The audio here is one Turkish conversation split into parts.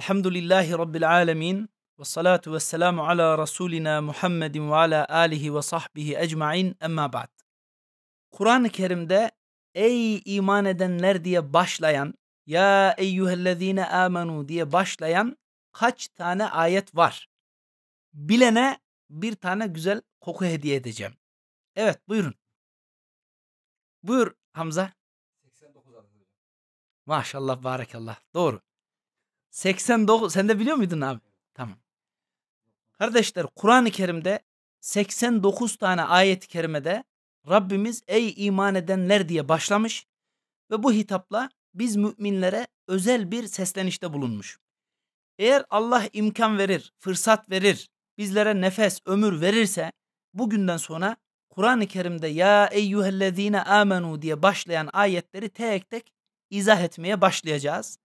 Elhamdülillahi Rabbil alemin. Ve salatu ve selamu ala Resulina Muhammedin ve ala alihi ve sahbihi ecmain emma ba'd. Kur'an-ı Kerim'de ey iman edenler diye başlayan ya eyyühellezine amenu diye başlayan kaç tane ayet var? Bilene bir tane güzel koku hediye edeceğim. Evet buyurun. Buyur Hamza. 89 Maşallah barakallah. Doğru. 89 sen de biliyor muydun abi? Tamam. Kardeşler Kur'an-ı Kerim'de 89 tane ayet-i kerimede Rabbimiz ey iman edenler diye başlamış ve bu hitapla biz müminlere özel bir seslenişte bulunmuş. Eğer Allah imkan verir, fırsat verir, bizlere nefes, ömür verirse bugünden sonra Kur'an-ı Kerim'de ya eyyühellezine amenu diye başlayan ayetleri tek tek izah etmeye başlayacağız.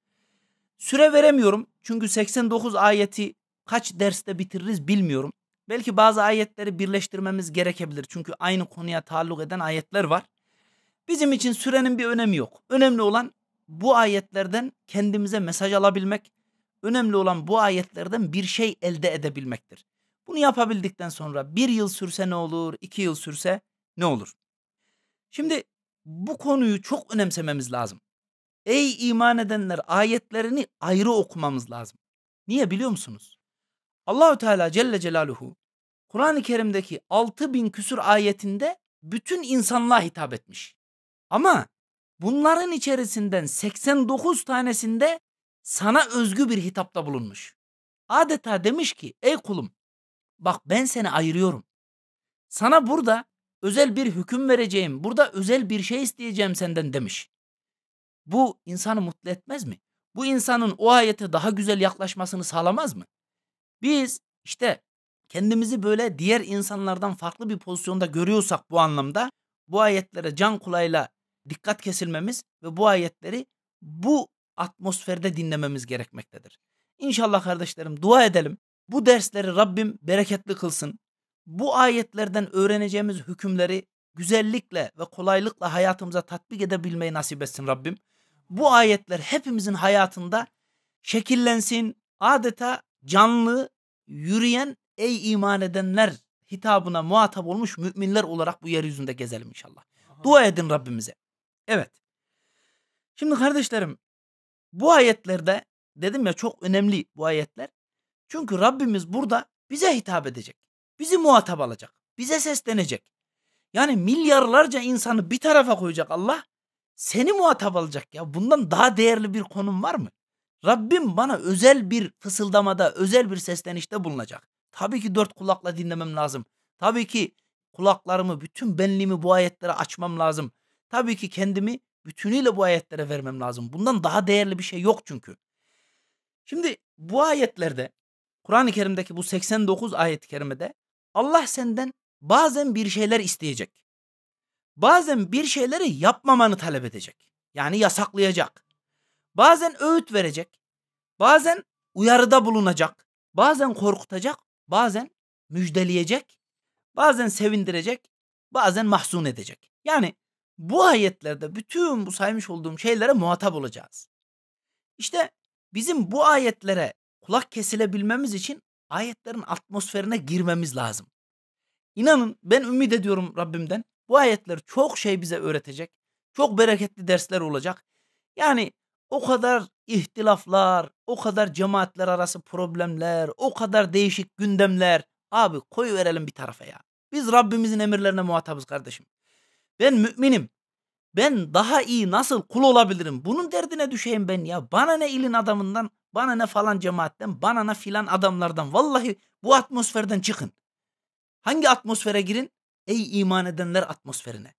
Süre veremiyorum çünkü 89 ayeti kaç derste bitiririz bilmiyorum. Belki bazı ayetleri birleştirmemiz gerekebilir. Çünkü aynı konuya taalluk eden ayetler var. Bizim için sürenin bir önemi yok. Önemli olan bu ayetlerden kendimize mesaj alabilmek. Önemli olan bu ayetlerden bir şey elde edebilmektir. Bunu yapabildikten sonra bir yıl sürse ne olur, iki yıl sürse ne olur? Şimdi bu konuyu çok önemsememiz lazım. Ey iman edenler ayetlerini ayrı okumamız lazım. Niye biliyor musunuz? Allahü Teala Celle Celaluhu Kur'an-ı Kerim'deki 6000 küsur ayetinde bütün insanlığa hitap etmiş. Ama bunların içerisinden 89 tanesinde sana özgü bir hitapta bulunmuş. Adeta demiş ki ey kulum bak ben seni ayırıyorum. Sana burada özel bir hüküm vereceğim, burada özel bir şey isteyeceğim senden demiş. Bu insanı mutlu etmez mi? Bu insanın o ayete daha güzel yaklaşmasını sağlamaz mı? Biz işte kendimizi böyle diğer insanlardan farklı bir pozisyonda görüyorsak bu anlamda bu ayetlere can kulağıyla dikkat kesilmemiz ve bu ayetleri bu atmosferde dinlememiz gerekmektedir. İnşallah kardeşlerim dua edelim. Bu dersleri Rabbim bereketli kılsın. Bu ayetlerden öğreneceğimiz hükümleri güzellikle ve kolaylıkla hayatımıza tatbik edebilmeyi nasip etsin Rabbim bu ayetler hepimizin hayatında şekillensin adeta canlı yürüyen ey iman edenler hitabına muhatap olmuş müminler olarak bu yeryüzünde gezelim inşallah. Aha. Dua edin Rabbimize. Evet. Şimdi kardeşlerim bu ayetlerde dedim ya çok önemli bu ayetler. Çünkü Rabbimiz burada bize hitap edecek. Bizi muhatap alacak. Bize seslenecek. Yani milyarlarca insanı bir tarafa koyacak Allah seni muhatap alacak ya. Bundan daha değerli bir konum var mı? Rabbim bana özel bir fısıldamada, özel bir seslenişte bulunacak. Tabii ki dört kulakla dinlemem lazım. Tabii ki kulaklarımı, bütün benliğimi bu ayetlere açmam lazım. Tabii ki kendimi bütünüyle bu ayetlere vermem lazım. Bundan daha değerli bir şey yok çünkü. Şimdi bu ayetlerde, Kur'an-ı Kerim'deki bu 89 ayet-i kerimede Allah senden bazen bir şeyler isteyecek bazen bir şeyleri yapmamanı talep edecek. Yani yasaklayacak. Bazen öğüt verecek. Bazen uyarıda bulunacak. Bazen korkutacak. Bazen müjdeleyecek. Bazen sevindirecek. Bazen mahzun edecek. Yani bu ayetlerde bütün bu saymış olduğum şeylere muhatap olacağız. İşte bizim bu ayetlere kulak kesilebilmemiz için ayetlerin atmosferine girmemiz lazım. İnanın ben ümit ediyorum Rabbimden. Bu ayetler çok şey bize öğretecek. Çok bereketli dersler olacak. Yani o kadar ihtilaflar, o kadar cemaatler arası problemler, o kadar değişik gündemler. Abi koyu verelim bir tarafa ya. Biz Rabbimizin emirlerine muhatabız kardeşim. Ben müminim. Ben daha iyi nasıl kul olabilirim? Bunun derdine düşeyim ben ya. Bana ne ilin adamından, bana ne falan cemaatten, bana ne filan adamlardan. Vallahi bu atmosferden çıkın. Hangi atmosfere girin? Ey iman edenler atmosferine.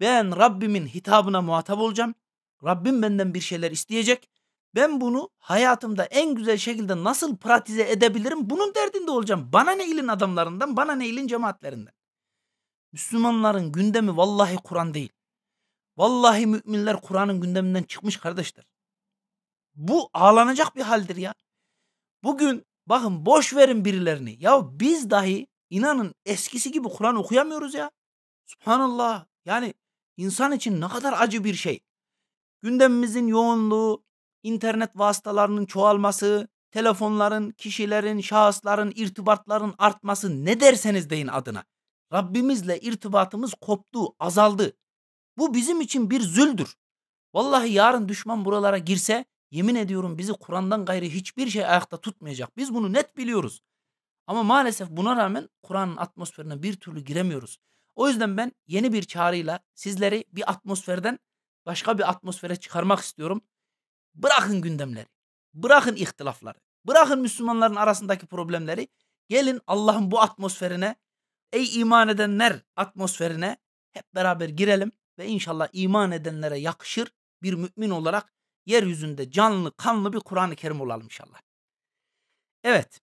Ben Rabbimin hitabına muhatap olacağım. Rabbim benden bir şeyler isteyecek. Ben bunu hayatımda en güzel şekilde nasıl pratize edebilirim bunun derdinde olacağım. Bana ne ilin adamlarından, bana ne ilin cemaatlerinden. Müslümanların gündemi vallahi Kur'an değil. Vallahi müminler Kur'an'ın gündeminden çıkmış kardeşler. Bu ağlanacak bir haldir ya. Bugün bakın boş verin birilerini. Ya biz dahi İnanın eskisi gibi Kur'an okuyamıyoruz ya. Subhanallah. Yani insan için ne kadar acı bir şey. Gündemimizin yoğunluğu, internet vasıtalarının çoğalması, telefonların, kişilerin, şahısların, irtibatların artması ne derseniz deyin adına. Rabbimizle irtibatımız koptu, azaldı. Bu bizim için bir züldür. Vallahi yarın düşman buralara girse yemin ediyorum bizi Kur'an'dan gayrı hiçbir şey ayakta tutmayacak. Biz bunu net biliyoruz. Ama maalesef buna rağmen Kur'an'ın atmosferine bir türlü giremiyoruz. O yüzden ben yeni bir çağrıyla sizleri bir atmosferden başka bir atmosfere çıkarmak istiyorum. Bırakın gündemleri, bırakın ihtilafları, bırakın Müslümanların arasındaki problemleri. Gelin Allah'ın bu atmosferine, ey iman edenler atmosferine hep beraber girelim ve inşallah iman edenlere yakışır bir mümin olarak yeryüzünde canlı kanlı bir Kur'an-ı Kerim olalım inşallah. Evet.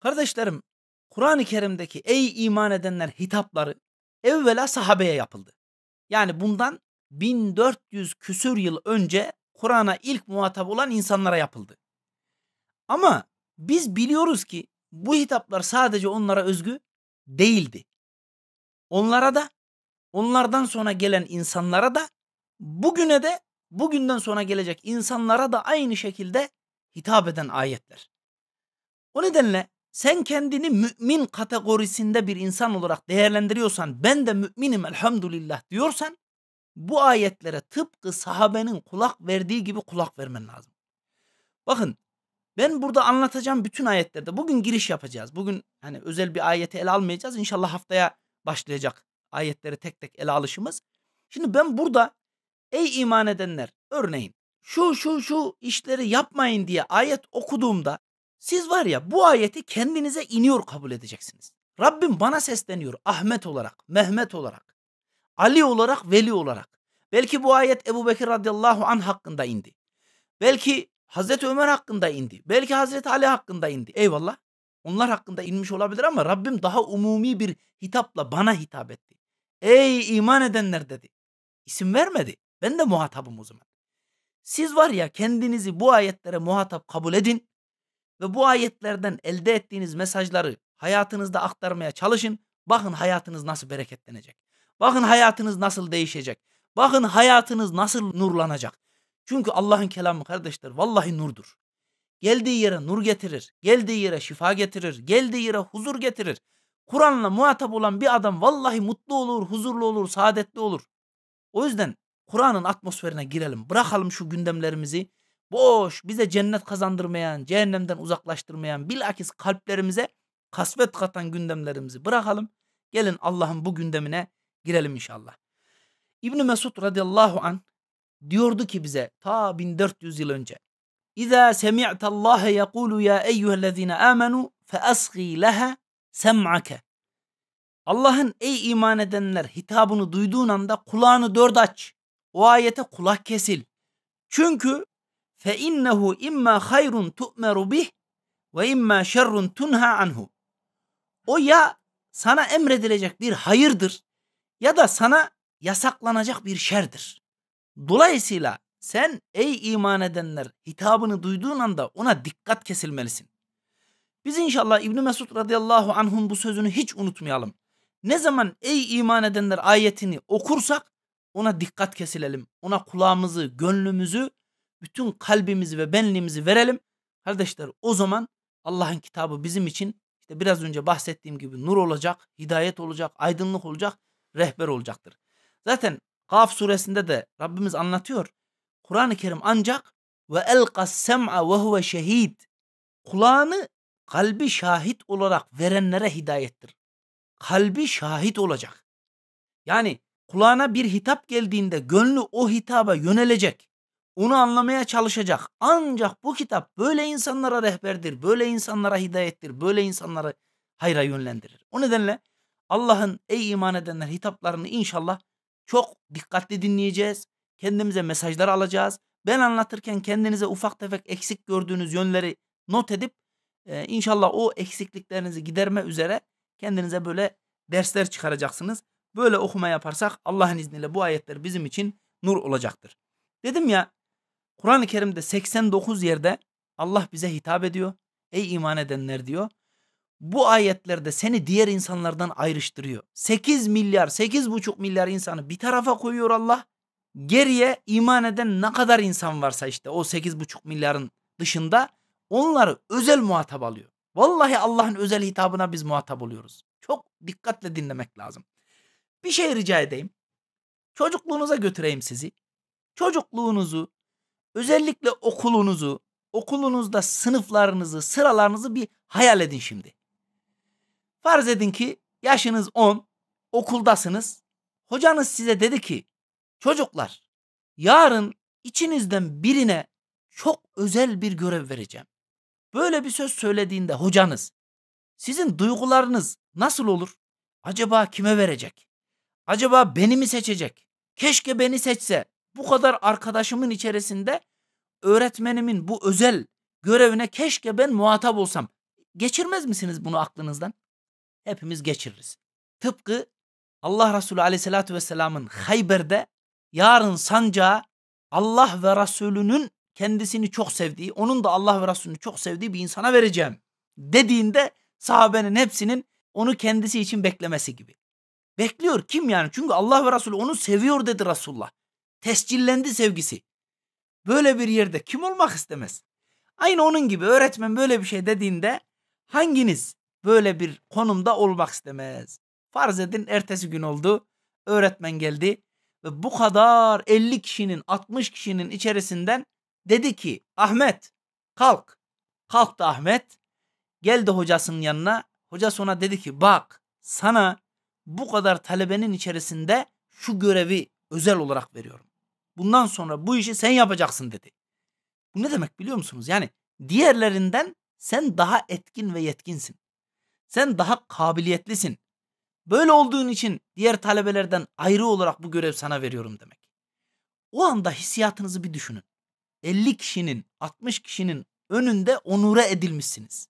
Kardeşlerim Kur'an-ı Kerim'deki ey iman edenler hitapları evvela sahabeye yapıldı. Yani bundan 1400 küsür yıl önce Kur'an'a ilk muhatap olan insanlara yapıldı. Ama biz biliyoruz ki bu hitaplar sadece onlara özgü değildi. Onlara da, onlardan sonra gelen insanlara da, bugüne de, bugünden sonra gelecek insanlara da aynı şekilde hitap eden ayetler. O nedenle sen kendini mümin kategorisinde bir insan olarak değerlendiriyorsan ben de müminim elhamdülillah diyorsan bu ayetlere tıpkı sahabenin kulak verdiği gibi kulak vermen lazım. Bakın ben burada anlatacağım bütün ayetlerde bugün giriş yapacağız. Bugün hani özel bir ayeti ele almayacağız. İnşallah haftaya başlayacak ayetleri tek tek ele alışımız. Şimdi ben burada ey iman edenler örneğin şu şu şu işleri yapmayın diye ayet okuduğumda siz var ya bu ayeti kendinize iniyor kabul edeceksiniz. Rabbim bana sesleniyor Ahmet olarak, Mehmet olarak, Ali olarak, Veli olarak. Belki bu ayet Ebu Bekir radıyallahu anh hakkında indi. Belki Hazreti Ömer hakkında indi. Belki Hazreti Ali hakkında indi. Eyvallah. Onlar hakkında inmiş olabilir ama Rabbim daha umumi bir hitapla bana hitap etti. Ey iman edenler dedi. İsim vermedi. Ben de muhatabım o zaman. Siz var ya kendinizi bu ayetlere muhatap kabul edin ve bu ayetlerden elde ettiğiniz mesajları hayatınızda aktarmaya çalışın. Bakın hayatınız nasıl bereketlenecek. Bakın hayatınız nasıl değişecek. Bakın hayatınız nasıl nurlanacak. Çünkü Allah'ın kelamı kardeşler vallahi nurdur. Geldiği yere nur getirir. Geldiği yere şifa getirir. Geldiği yere huzur getirir. Kur'an'la muhatap olan bir adam vallahi mutlu olur, huzurlu olur, saadetli olur. O yüzden Kur'an'ın atmosferine girelim. Bırakalım şu gündemlerimizi. Boş bize cennet kazandırmayan, cehennemden uzaklaştırmayan bilakis kalplerimize kasvet katan gündemlerimizi bırakalım. Gelin Allah'ın bu gündemine girelim inşallah. İbni Mesud radıyallahu an diyordu ki bize ta 1400 yıl önce İza semi'te Allah yekulu ya eyyühellezine amenu feasgi leha sem'ake Allah'ın ey iman edenler hitabını duyduğun anda kulağını dört aç. O ayete kulak kesil. Çünkü fe innehu imma hayrun tu'meru bih ve imma şerrun tunha anhu. O ya sana emredilecek bir hayırdır ya da sana yasaklanacak bir şerdir. Dolayısıyla sen ey iman edenler hitabını duyduğun anda ona dikkat kesilmelisin. Biz inşallah İbn Mesud radıyallahu anh'un bu sözünü hiç unutmayalım. Ne zaman ey iman edenler ayetini okursak ona dikkat kesilelim. Ona kulağımızı, gönlümüzü bütün kalbimizi ve benliğimizi verelim. Kardeşler o zaman Allah'ın kitabı bizim için işte biraz önce bahsettiğim gibi nur olacak, hidayet olacak, aydınlık olacak, rehber olacaktır. Zaten Kaf suresinde de Rabbimiz anlatıyor. Kur'an-ı Kerim ancak ve elkas sem'a ve huve şehid. Kulağını kalbi şahit olarak verenlere hidayettir. Kalbi şahit olacak. Yani kulağına bir hitap geldiğinde gönlü o hitaba yönelecek onu anlamaya çalışacak. Ancak bu kitap böyle insanlara rehberdir, böyle insanlara hidayettir, böyle insanları hayra yönlendirir. O nedenle Allah'ın ey iman edenler hitaplarını inşallah çok dikkatli dinleyeceğiz. Kendimize mesajlar alacağız. Ben anlatırken kendinize ufak tefek eksik gördüğünüz yönleri not edip e, inşallah o eksikliklerinizi giderme üzere kendinize böyle dersler çıkaracaksınız. Böyle okuma yaparsak Allah'ın izniyle bu ayetler bizim için nur olacaktır. Dedim ya Kur'an-ı Kerim'de 89 yerde Allah bize hitap ediyor. Ey iman edenler diyor. Bu ayetlerde seni diğer insanlardan ayrıştırıyor. 8 milyar, 8,5 milyar insanı bir tarafa koyuyor Allah. Geriye iman eden ne kadar insan varsa işte o 8,5 milyarın dışında onları özel muhatap alıyor. Vallahi Allah'ın özel hitabına biz muhatap oluyoruz. Çok dikkatle dinlemek lazım. Bir şey rica edeyim. Çocukluğunuza götüreyim sizi. Çocukluğunuzu Özellikle okulunuzu, okulunuzda sınıflarınızı, sıralarınızı bir hayal edin şimdi. Farz edin ki yaşınız 10, okuldasınız. Hocanız size dedi ki, çocuklar yarın içinizden birine çok özel bir görev vereceğim. Böyle bir söz söylediğinde hocanız, sizin duygularınız nasıl olur? Acaba kime verecek? Acaba beni mi seçecek? Keşke beni seçse bu kadar arkadaşımın içerisinde öğretmenimin bu özel görevine keşke ben muhatap olsam. Geçirmez misiniz bunu aklınızdan? Hepimiz geçiririz. Tıpkı Allah Resulü aleyhissalatü vesselamın Hayber'de yarın sancağı Allah ve Resulünün kendisini çok sevdiği, onun da Allah ve Resulünü çok sevdiği bir insana vereceğim dediğinde sahabenin hepsinin onu kendisi için beklemesi gibi. Bekliyor kim yani? Çünkü Allah ve Resulü onu seviyor dedi Resulullah tescillendi sevgisi. Böyle bir yerde kim olmak istemez? Aynı onun gibi öğretmen böyle bir şey dediğinde hanginiz böyle bir konumda olmak istemez? Farz edin ertesi gün oldu. Öğretmen geldi ve bu kadar 50 kişinin 60 kişinin içerisinden dedi ki Ahmet kalk. Kalktı Ahmet geldi hocasının yanına. hoca sonra dedi ki bak sana bu kadar talebenin içerisinde şu görevi özel olarak veriyorum bundan sonra bu işi sen yapacaksın dedi. Bu ne demek biliyor musunuz? Yani diğerlerinden sen daha etkin ve yetkinsin. Sen daha kabiliyetlisin. Böyle olduğun için diğer talebelerden ayrı olarak bu görev sana veriyorum demek. O anda hissiyatınızı bir düşünün. 50 kişinin, 60 kişinin önünde onura edilmişsiniz.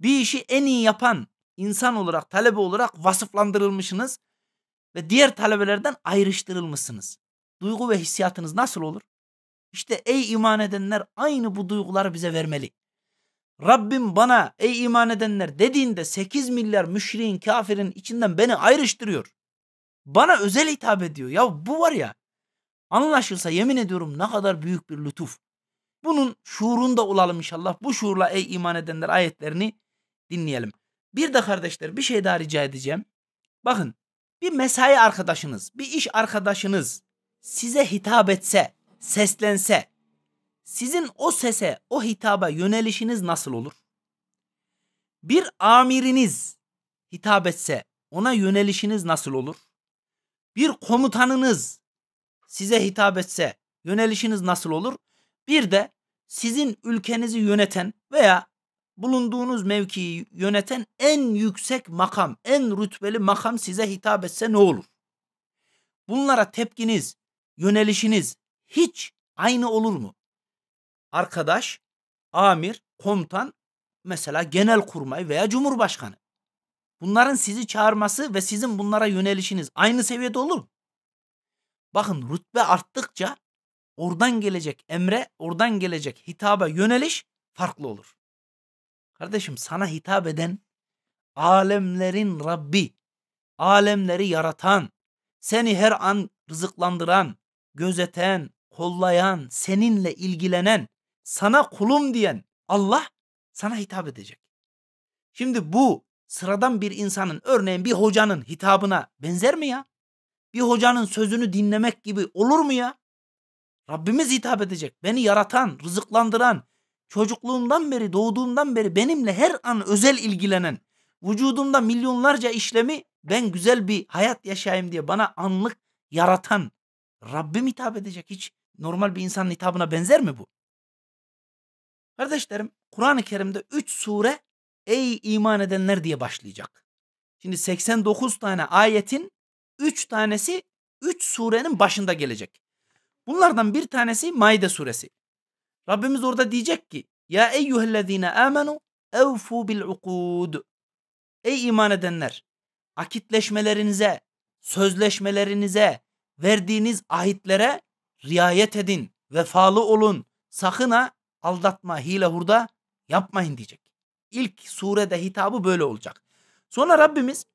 Bir işi en iyi yapan insan olarak, talebe olarak vasıflandırılmışsınız ve diğer talebelerden ayrıştırılmışsınız duygu ve hissiyatınız nasıl olur? İşte ey iman edenler aynı bu duyguları bize vermeli. Rabbim bana ey iman edenler dediğinde 8 milyar müşriğin kafirin içinden beni ayrıştırıyor. Bana özel hitap ediyor. Ya bu var ya anlaşılsa yemin ediyorum ne kadar büyük bir lütuf. Bunun şuurunda olalım inşallah. Bu şuurla ey iman edenler ayetlerini dinleyelim. Bir de kardeşler bir şey daha rica edeceğim. Bakın bir mesai arkadaşınız, bir iş arkadaşınız size hitap etse, seslense, sizin o sese, o hitaba yönelişiniz nasıl olur? Bir amiriniz hitap etse ona yönelişiniz nasıl olur? Bir komutanınız size hitap etse yönelişiniz nasıl olur? Bir de sizin ülkenizi yöneten veya bulunduğunuz mevkiyi yöneten en yüksek makam, en rütbeli makam size hitap etse ne olur? Bunlara tepkiniz, yönelişiniz hiç aynı olur mu? Arkadaş, amir, komutan, mesela genel kurmay veya cumhurbaşkanı. Bunların sizi çağırması ve sizin bunlara yönelişiniz aynı seviyede olur mu? Bakın rütbe arttıkça oradan gelecek emre, oradan gelecek hitaba yöneliş farklı olur. Kardeşim sana hitap eden alemlerin Rabbi, alemleri yaratan, seni her an rızıklandıran, gözeten, kollayan, seninle ilgilenen, sana kulum diyen Allah sana hitap edecek. Şimdi bu sıradan bir insanın örneğin bir hocanın hitabına benzer mi ya? Bir hocanın sözünü dinlemek gibi olur mu ya? Rabbimiz hitap edecek. Beni yaratan, rızıklandıran, çocukluğumdan beri, doğduğumdan beri benimle her an özel ilgilenen, vücudumda milyonlarca işlemi ben güzel bir hayat yaşayayım diye bana anlık yaratan, Rabbim hitap edecek. Hiç normal bir insanın hitabına benzer mi bu? Kardeşlerim Kur'an-ı Kerim'de 3 sure ey iman edenler diye başlayacak. Şimdi 89 tane ayetin 3 tanesi 3 surenin başında gelecek. Bunlardan bir tanesi Maide suresi. Rabbimiz orada diyecek ki Ya eyyühellezine amenu evfu bil ukud. Ey iman edenler akitleşmelerinize, sözleşmelerinize, verdiğiniz ahitlere riayet edin, vefalı olun. Sakın ha aldatma, hile hurda yapmayın diyecek. İlk surede hitabı böyle olacak. Sonra Rabbimiz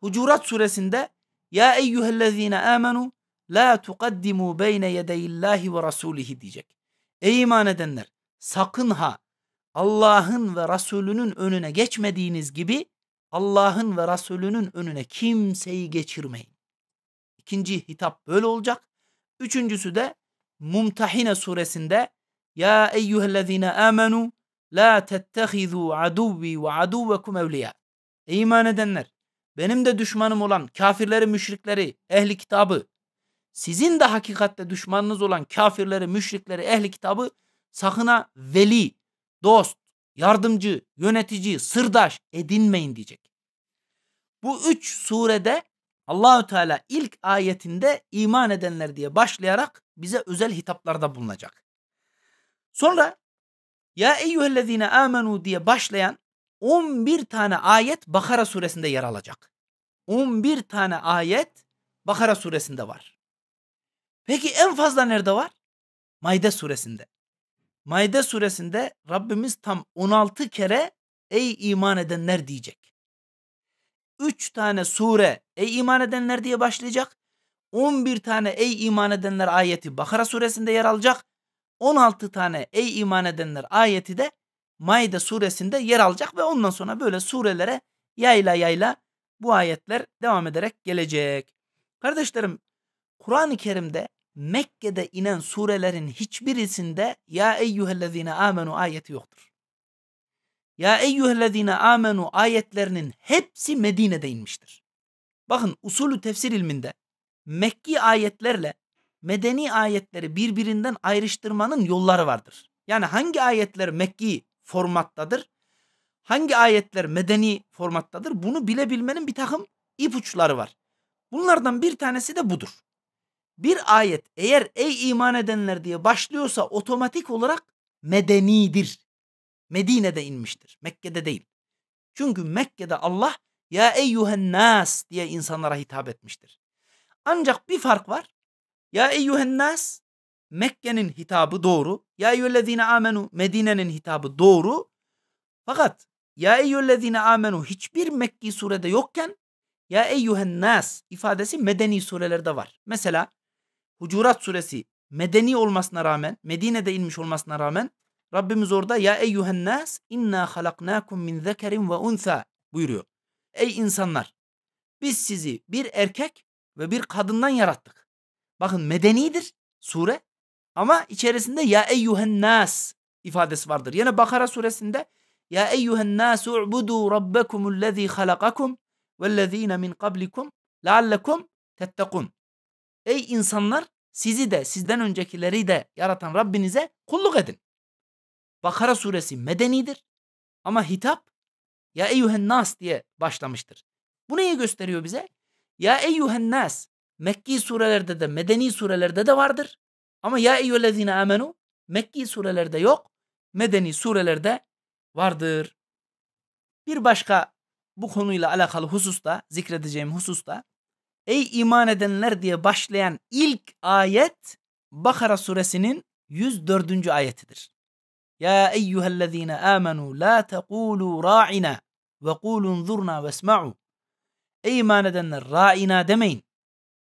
Hucurat suresinde Ya eyyühellezine amenu la tuqaddimu beyne yedeyillahi ve rasulihi diyecek. Ey iman edenler sakın ha Allah'ın ve Resulünün önüne geçmediğiniz gibi Allah'ın ve Resulünün önüne kimseyi geçirmeyin. İkinci hitap böyle olacak. Üçüncüsü de Mumtahine suresinde Ya eyyühellezine amenu la tettehizu aduvvi ve aduvvekum evliya. Ey iman edenler benim de düşmanım olan kafirleri, müşrikleri, ehli kitabı, sizin de hakikatte düşmanınız olan kafirleri, müşrikleri, ehli kitabı sakına veli, dost, yardımcı, yönetici, sırdaş edinmeyin diyecek. Bu üç surede Allahü Teala ilk ayetinde iman edenler diye başlayarak bize özel hitaplarda bulunacak. Sonra ya eyyühellezine amenu diye başlayan 11 tane ayet Bakara suresinde yer alacak. 11 tane ayet Bakara suresinde var. Peki en fazla nerede var? Maide suresinde. Maide suresinde Rabbimiz tam 16 kere ey iman edenler diyecek. 3 tane sure ey iman edenler diye başlayacak. 11 tane ey iman edenler ayeti Bakara suresinde yer alacak. 16 tane ey iman edenler ayeti de Maide suresinde yer alacak ve ondan sonra böyle surelere yayla yayla bu ayetler devam ederek gelecek. Kardeşlerim Kur'an-ı Kerim'de Mekke'de inen surelerin hiçbirisinde ya eyyühellezine amenu ayeti yoktur. Ya eyyühellezine amenu ayetlerinin hepsi Medine'de inmiştir. Bakın usulü tefsir ilminde Mekki ayetlerle medeni ayetleri birbirinden ayrıştırmanın yolları vardır. Yani hangi ayetler Mekki formattadır, hangi ayetler medeni formattadır bunu bilebilmenin bir takım ipuçları var. Bunlardan bir tanesi de budur. Bir ayet eğer ey iman edenler diye başlıyorsa otomatik olarak medenidir. Medine'de inmiştir. Mekke'de değil. Çünkü Mekke'de Allah ya eyyühen nas diye insanlara hitap etmiştir. Ancak bir fark var. Ya eyyühen nas Mekke'nin hitabı doğru. Ya eyyühellezine amenu Medine'nin hitabı doğru. Fakat ya eyyühellezine amenu hiçbir Mekki surede yokken ya eyyühen nas ifadesi medeni surelerde var. Mesela Hucurat suresi medeni olmasına rağmen, Medine'de inmiş olmasına rağmen Rabbimiz orada ya eyyuhennas inna halaknakum min zekerin ve unsa buyuruyor. Ey insanlar biz sizi bir erkek ve bir kadından yarattık. Bakın medenidir sure ama içerisinde ya eyyuhennas ifadesi vardır. Yine Bakara suresinde ya eyyuhennasu u'budu rabbekumullezî halakakum vellezîne min kablikum leallekum tettekun. Ey insanlar sizi de sizden öncekileri de yaratan Rabbinize kulluk edin. Bakara suresi medenidir ama hitap ya eyyühen nas diye başlamıştır. Bu neyi gösteriyor bize? Ya eyyühen nas Mekki surelerde de medeni surelerde de vardır. Ama ya eyyühellezine amenu Mekki surelerde yok. Medeni surelerde vardır. Bir başka bu konuyla alakalı hususta zikredeceğim hususta Ey iman edenler diye başlayan ilk ayet Bakara suresinin 104. ayetidir. يا أيها الذين آمنوا لا تقولوا راعنا وقولوا انظرنا واسمعوا Ey iman edenler ra'ina demeyin.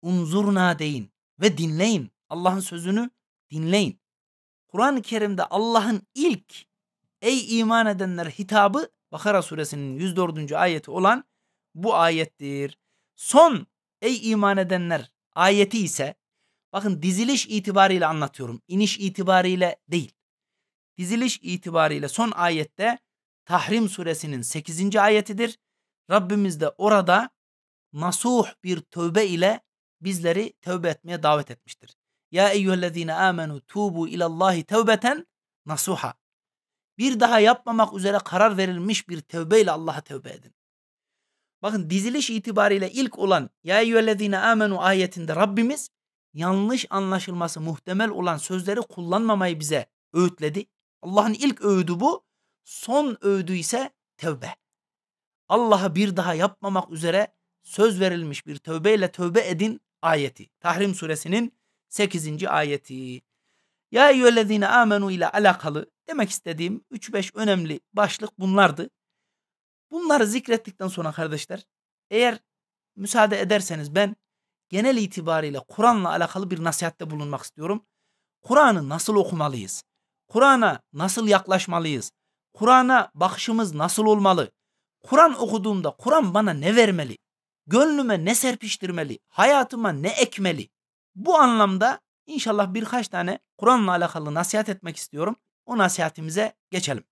Unzurna deyin ve dinleyin. Allah'ın sözünü dinleyin. Kur'an-ı Kerim'de Allah'ın ilk ey iman edenler hitabı Bakara suresinin 104. ayeti olan bu ayettir. Son ey iman edenler ayeti ise bakın diziliş itibariyle anlatıyorum. iniş itibariyle değil diziliş itibariyle son ayette Tahrim suresinin 8. ayetidir. Rabbimiz de orada nasuh bir tövbe ile bizleri tövbe etmeye davet etmiştir. Ya eyyühellezine amenu tubu ilallahi tevbeten nasuha. Bir daha yapmamak üzere karar verilmiş bir tövbe ile Allah'a tövbe edin. Bakın diziliş itibariyle ilk olan Ya eyyühellezine amenu ayetinde Rabbimiz yanlış anlaşılması muhtemel olan sözleri kullanmamayı bize öğütledi. Allah'ın ilk öğüdü bu. Son öğüdü ise tövbe. Allah'a bir daha yapmamak üzere söz verilmiş bir tövbeyle tövbe edin ayeti. Tahrim suresinin 8. ayeti. Ya eyyühellezine amenu ile alakalı demek istediğim 3-5 önemli başlık bunlardı. Bunları zikrettikten sonra kardeşler eğer müsaade ederseniz ben genel itibariyle Kur'an'la alakalı bir nasihatte bulunmak istiyorum. Kur'an'ı nasıl okumalıyız? Kur'an'a nasıl yaklaşmalıyız? Kur'an'a bakışımız nasıl olmalı? Kur'an okuduğumda Kur'an bana ne vermeli? Gönlüme ne serpiştirmeli? Hayatıma ne ekmeli? Bu anlamda inşallah birkaç tane Kur'an'la alakalı nasihat etmek istiyorum. O nasihatimize geçelim.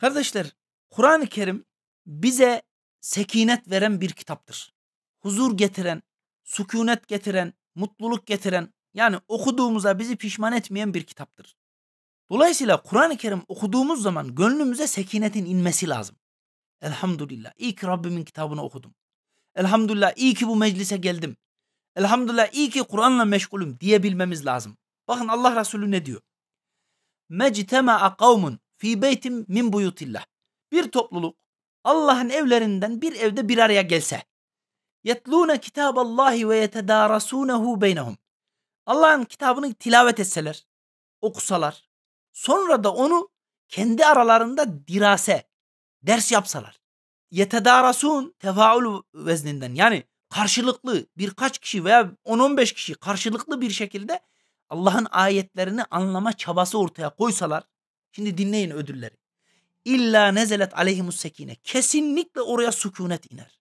Kardeşler, Kur'an-ı Kerim bize sekinet veren bir kitaptır. Huzur getiren, sükunet getiren, mutluluk getiren yani okuduğumuza bizi pişman etmeyen bir kitaptır. Dolayısıyla Kur'an-ı Kerim okuduğumuz zaman gönlümüze sekinetin inmesi lazım. Elhamdülillah iyi ki Rabbimin kitabını okudum. Elhamdülillah iyi ki bu meclise geldim. Elhamdülillah iyi ki Kur'an'la meşgulüm diyebilmemiz lazım. Bakın Allah Resulü ne diyor? Mectema'a kavmun fi beytim min buyutillah. Bir topluluk Allah'ın evlerinden bir evde bir araya gelse. Yetlûne kitâballâhi ve yetedârasûnehu beynehum. Allah'ın kitabını tilavet etseler, okusalar, Sonra da onu kendi aralarında dirase, ders yapsalar. Yetedarasun tefaul vezninden yani karşılıklı birkaç kişi veya 10-15 kişi karşılıklı bir şekilde Allah'ın ayetlerini anlama çabası ortaya koysalar. Şimdi dinleyin ödülleri. İlla nezelet aleyhimus sekine. Kesinlikle oraya sükunet iner.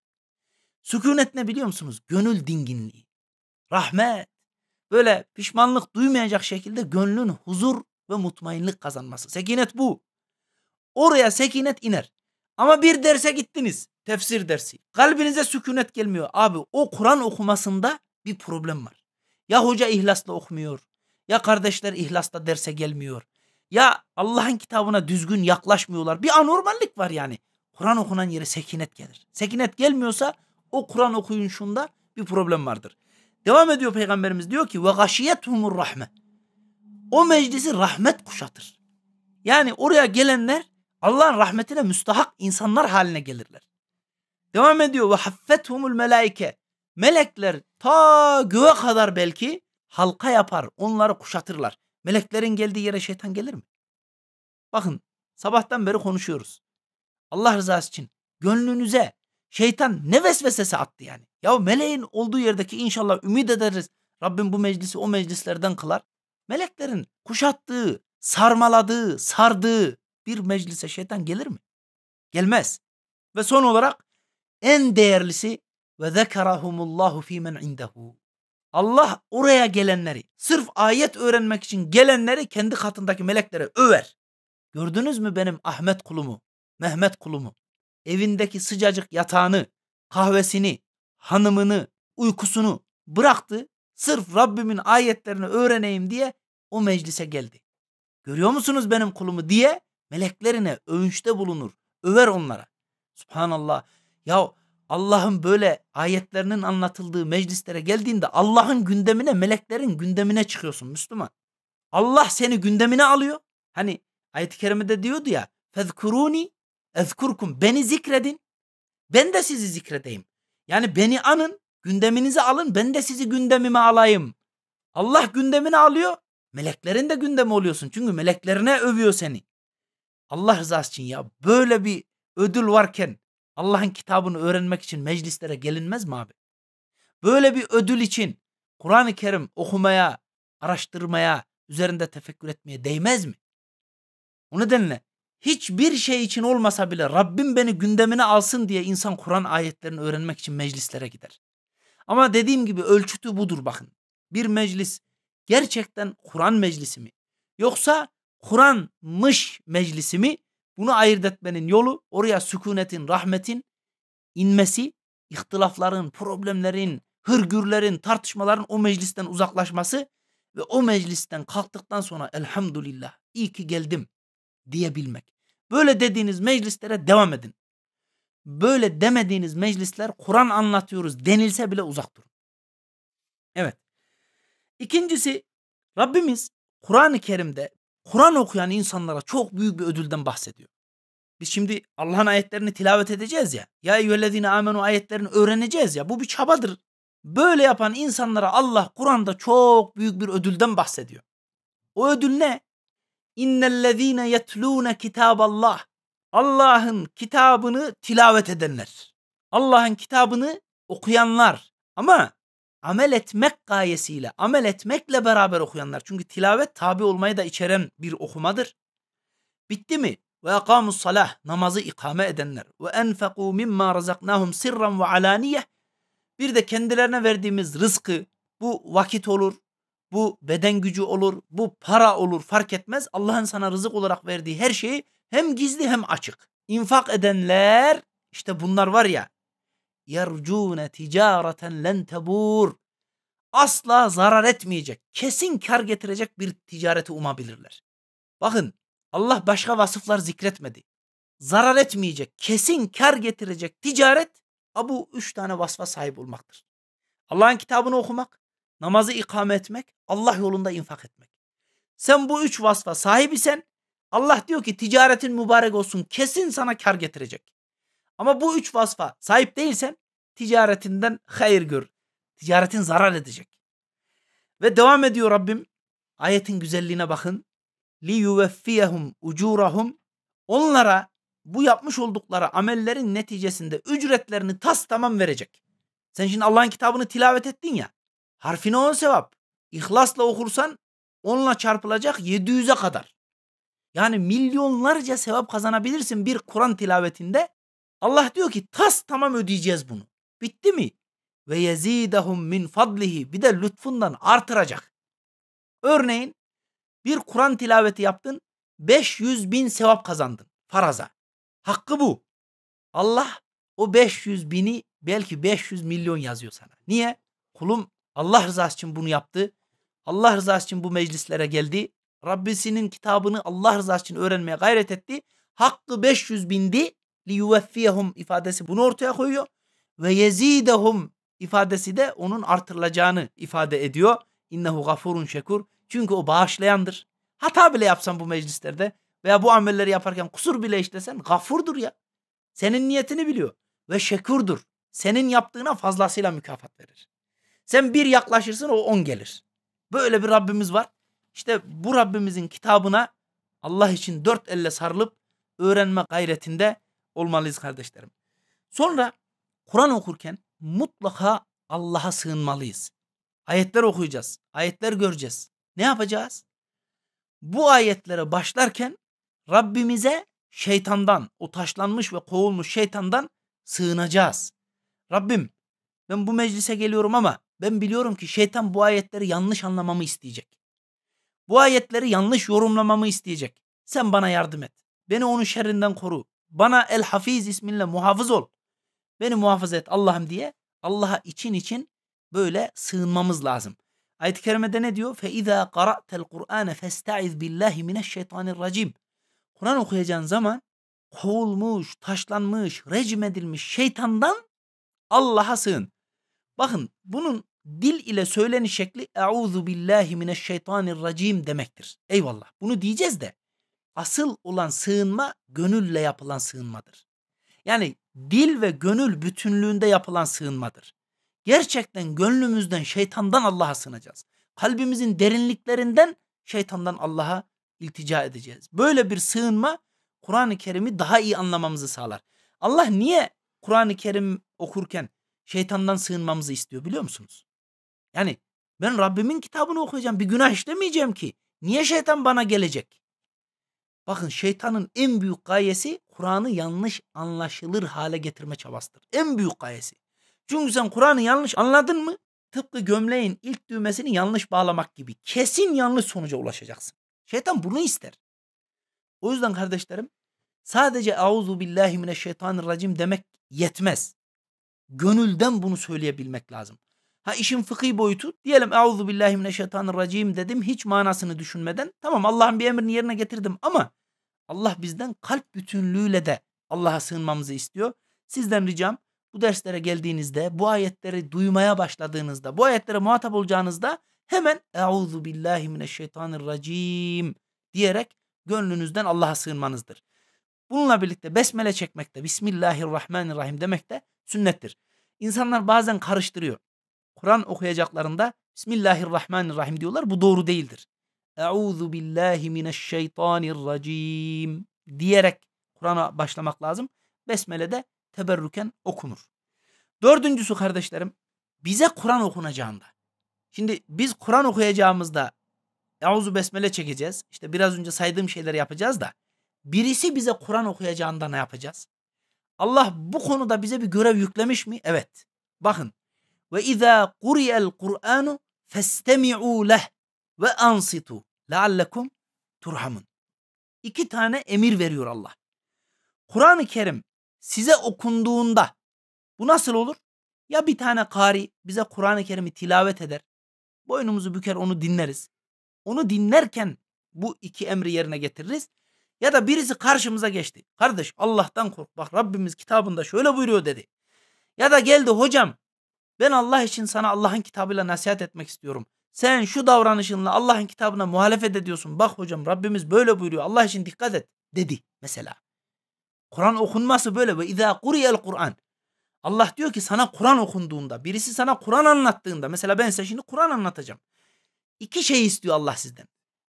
Sükunet ne biliyor musunuz? Gönül dinginliği. Rahmet. Böyle pişmanlık duymayacak şekilde gönlün huzur ve mutmainlik kazanması. Sekinet bu. Oraya sekinet iner. Ama bir derse gittiniz. Tefsir dersi. Kalbinize sükunet gelmiyor. Abi o Kur'an okumasında bir problem var. Ya hoca ihlasla okumuyor. Ya kardeşler ihlasla derse gelmiyor. Ya Allah'ın kitabına düzgün yaklaşmıyorlar. Bir anormallik var yani. Kur'an okunan yere sekinet gelir. Sekinet gelmiyorsa o Kur'an okuyun şunda bir problem vardır. Devam ediyor peygamberimiz diyor ki ve gashiyethumur rahme o meclisi rahmet kuşatır. Yani oraya gelenler Allah'ın rahmetine müstahak insanlar haline gelirler. Devam ediyor ve haffethumul melaike. Melekler ta göğe kadar belki halka yapar, onları kuşatırlar. Meleklerin geldiği yere şeytan gelir mi? Bakın sabahtan beri konuşuyoruz. Allah rızası için gönlünüze şeytan ne vesvesesi attı yani. Ya meleğin olduğu yerdeki inşallah ümit ederiz. Rabbim bu meclisi o meclislerden kılar meleklerin kuşattığı, sarmaladığı, sardığı bir meclise şeytan gelir mi? Gelmez. Ve son olarak en değerlisi ve zekerahumullahu fi men Allah oraya gelenleri, sırf ayet öğrenmek için gelenleri kendi katındaki meleklere över. Gördünüz mü benim Ahmet kulumu, Mehmet kulumu? Evindeki sıcacık yatağını, kahvesini, hanımını, uykusunu bıraktı. Sırf Rabbimin ayetlerini öğreneyim diye o meclise geldi. Görüyor musunuz benim kulumu diye meleklerine övünçte bulunur. Över onlara. Subhanallah. Ya Allah'ın böyle ayetlerinin anlatıldığı meclislere geldiğinde Allah'ın gündemine meleklerin gündemine çıkıyorsun Müslüman. Allah seni gündemine alıyor. Hani ayet-i kerimede diyordu ya fezkuruni ezkurkum beni zikredin ben de sizi zikredeyim. Yani beni anın Gündeminizi alın ben de sizi gündemime alayım. Allah gündemini alıyor. Meleklerin de gündemi oluyorsun. Çünkü meleklerine övüyor seni. Allah rızası için ya böyle bir ödül varken Allah'ın kitabını öğrenmek için meclislere gelinmez mi abi? Böyle bir ödül için Kur'an-ı Kerim okumaya, araştırmaya, üzerinde tefekkür etmeye değmez mi? O nedenle hiçbir şey için olmasa bile Rabbim beni gündemine alsın diye insan Kur'an ayetlerini öğrenmek için meclislere gider. Ama dediğim gibi ölçütü budur bakın. Bir meclis gerçekten Kur'an meclisi mi? Yoksa Kur'anmış meclisi mi? Bunu ayırt etmenin yolu oraya sükunetin, rahmetin inmesi, ihtilafların, problemlerin, hırgürlerin, tartışmaların o meclisten uzaklaşması ve o meclisten kalktıktan sonra elhamdülillah iyi ki geldim diyebilmek. Böyle dediğiniz meclislere devam edin böyle demediğiniz meclisler Kur'an anlatıyoruz denilse bile uzak durun. Evet. İkincisi Rabbimiz Kur'an-ı Kerim'de Kur'an okuyan insanlara çok büyük bir ödülden bahsediyor. Biz şimdi Allah'ın ayetlerini tilavet edeceğiz ya. Ya eyyühellezine amenu ayetlerini öğreneceğiz ya. Bu bir çabadır. Böyle yapan insanlara Allah Kur'an'da çok büyük bir ödülden bahsediyor. O ödül ne? İnnellezine yetlûne kitaballah Allah'ın kitabını tilavet edenler. Allah'ın kitabını okuyanlar ama amel etmek gayesiyle, amel etmekle beraber okuyanlar. Çünkü tilavet tabi olmayı da içeren bir okumadır. Bitti mi? Ve akamus salah namazı ikame edenler. Ve enfeku mimma razaknahum sirran ve alaniye. Bir de kendilerine verdiğimiz rızkı bu vakit olur, bu beden gücü olur, bu para olur fark etmez. Allah'ın sana rızık olarak verdiği her şeyi hem gizli hem açık. İnfak edenler işte bunlar var ya. Yercune ticareten len tebur. Asla zarar etmeyecek, kesin kar getirecek bir ticareti umabilirler. Bakın Allah başka vasıflar zikretmedi. Zarar etmeyecek, kesin kar getirecek ticaret bu üç tane vasfa sahip olmaktır. Allah'ın kitabını okumak, namazı ikame etmek, Allah yolunda infak etmek. Sen bu üç vasfa sahip Allah diyor ki ticaretin mübarek olsun kesin sana kar getirecek. Ama bu üç vasfa sahip değilsen ticaretinden hayır gör. Ticaretin zarar edecek. Ve devam ediyor Rabbim. Ayetin güzelliğine bakın. Li yuveffiyehum ucurahum. Onlara bu yapmış oldukları amellerin neticesinde ücretlerini tas tamam verecek. Sen şimdi Allah'ın kitabını tilavet ettin ya. Harfine 10 sevap. İhlasla okursan onunla çarpılacak 700'e kadar. Yani milyonlarca sevap kazanabilirsin bir Kur'an tilavetinde. Allah diyor ki tas tamam ödeyeceğiz bunu. Bitti mi? Ve yezidahum min fadlihi. Bir de lütfundan artıracak. Örneğin bir Kur'an tilaveti yaptın. 500 bin sevap kazandın faraza. Hakkı bu. Allah o 500 bini belki 500 milyon yazıyor sana. Niye? Kulum Allah rızası için bunu yaptı. Allah rızası için bu meclislere geldi. Rabbisinin kitabını Allah rızası için öğrenmeye gayret etti. Hakkı 500 bindi. Liyuveffiyehum ifadesi bunu ortaya koyuyor. Ve yezidehum ifadesi de onun artırılacağını ifade ediyor. İnnehu gafurun şekur. Çünkü o bağışlayandır. Hata bile yapsan bu meclislerde veya bu amelleri yaparken kusur bile işlesen gafurdur ya. Senin niyetini biliyor ve şekurdur. Senin yaptığına fazlasıyla mükafat verir. Sen bir yaklaşırsın o on gelir. Böyle bir Rabbimiz var. İşte bu Rabbimizin kitabına Allah için dört elle sarılıp öğrenme gayretinde olmalıyız kardeşlerim. Sonra Kur'an okurken mutlaka Allah'a sığınmalıyız. Ayetler okuyacağız. Ayetler göreceğiz. Ne yapacağız? Bu ayetlere başlarken Rabbimize şeytandan, o taşlanmış ve kovulmuş şeytandan sığınacağız. Rabbim ben bu meclise geliyorum ama ben biliyorum ki şeytan bu ayetleri yanlış anlamamı isteyecek. Bu ayetleri yanlış yorumlamamı isteyecek. Sen bana yardım et. Beni onun şerrinden koru. Bana El Hafiz isminle muhafız ol. Beni muhafaza et Allah'ım diye Allah'a için için böyle sığınmamız lazım. Ayet-i kerimede ne diyor? فَاِذَا قَرَأْتَ الْقُرْآنَ فَاسْتَعِذْ بِاللّٰهِ مِنَ الشَّيْطَانِ الرَّجِيمِ Kur'an okuyacağın zaman kovulmuş, taşlanmış, rejim edilmiş şeytandan Allah'a sığın. Bakın bunun dil ile söyleni şekli euzu billahi mineşşeytanirracim demektir. Eyvallah. Bunu diyeceğiz de asıl olan sığınma gönülle yapılan sığınmadır. Yani dil ve gönül bütünlüğünde yapılan sığınmadır. Gerçekten gönlümüzden şeytandan Allah'a sığınacağız. Kalbimizin derinliklerinden şeytandan Allah'a iltica edeceğiz. Böyle bir sığınma Kur'an-ı Kerim'i daha iyi anlamamızı sağlar. Allah niye Kur'an-ı Kerim okurken şeytandan sığınmamızı istiyor biliyor musunuz? Yani ben Rabbimin kitabını okuyacağım. Bir günah işlemeyeceğim ki. Niye şeytan bana gelecek? Bakın şeytanın en büyük gayesi Kur'an'ı yanlış anlaşılır hale getirme çabasıdır. En büyük gayesi. Çünkü sen Kur'an'ı yanlış anladın mı? Tıpkı gömleğin ilk düğmesini yanlış bağlamak gibi. Kesin yanlış sonuca ulaşacaksın. Şeytan bunu ister. O yüzden kardeşlerim sadece auzu billahi mineşşeytanirracim demek yetmez. Gönülden bunu söyleyebilmek lazım. Ha işin fıkhi boyutu diyelim euzu billahi mineşşeytanirracim dedim hiç manasını düşünmeden tamam Allah'ın bir emrini yerine getirdim ama Allah bizden kalp bütünlüğüyle de Allah'a sığınmamızı istiyor. Sizden ricam bu derslere geldiğinizde bu ayetleri duymaya başladığınızda bu ayetlere muhatap olacağınızda hemen euzu billahi mineşşeytanirracim diyerek gönlünüzden Allah'a sığınmanızdır. Bununla birlikte besmele çekmek de Bismillahirrahmanirrahim demek de sünnettir. İnsanlar bazen karıştırıyor. Kur'an okuyacaklarında Bismillahirrahmanirrahim diyorlar. Bu doğru değildir. Euzu billahi mineşşeytanirracim diyerek Kur'an'a başlamak lazım. Besmele de teberrüken okunur. Dördüncüsü kardeşlerim bize Kur'an okunacağında. Şimdi biz Kur'an okuyacağımızda Euzu besmele çekeceğiz. İşte biraz önce saydığım şeyleri yapacağız da birisi bize Kur'an okuyacağında ne yapacağız? Allah bu konuda bize bir görev yüklemiş mi? Evet. Bakın. Ve izâ kuriyel Kur'anu festemi'û leh ve ansitu leallekum turhamun. İki tane emir veriyor Allah. Kur'an-ı Kerim size okunduğunda bu nasıl olur? Ya bir tane kari bize Kur'an-ı Kerim'i tilavet eder. Boynumuzu büker onu dinleriz. Onu dinlerken bu iki emri yerine getiririz. Ya da birisi karşımıza geçti. Kardeş Allah'tan kork. Bak Rabbimiz kitabında şöyle buyuruyor dedi. Ya da geldi hocam ben Allah için sana Allah'ın kitabıyla nasihat etmek istiyorum. Sen şu davranışınla Allah'ın kitabına muhalefet ediyorsun. Bak hocam Rabbimiz böyle buyuruyor. Allah için dikkat et dedi mesela. Kur'an okunması böyle ve izâ kuriyel Kur'an. Allah diyor ki sana Kur'an okunduğunda, birisi sana Kur'an anlattığında, mesela ben size şimdi Kur'an anlatacağım. İki şey istiyor Allah sizden.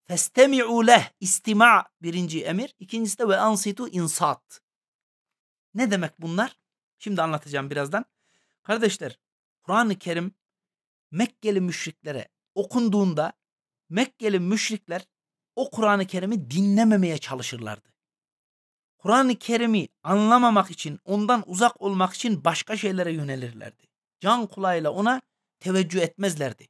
Festemi'u leh istima birinci emir. İkincisi de ve ansitu insat. Ne demek bunlar? Şimdi anlatacağım birazdan. Kardeşler Kur'an-ı Kerim Mekkeli müşriklere okunduğunda Mekkeli müşrikler o Kur'an-ı Kerim'i dinlememeye çalışırlardı. Kur'an-ı Kerim'i anlamamak için, ondan uzak olmak için başka şeylere yönelirlerdi. Can kulağıyla ona teveccüh etmezlerdi.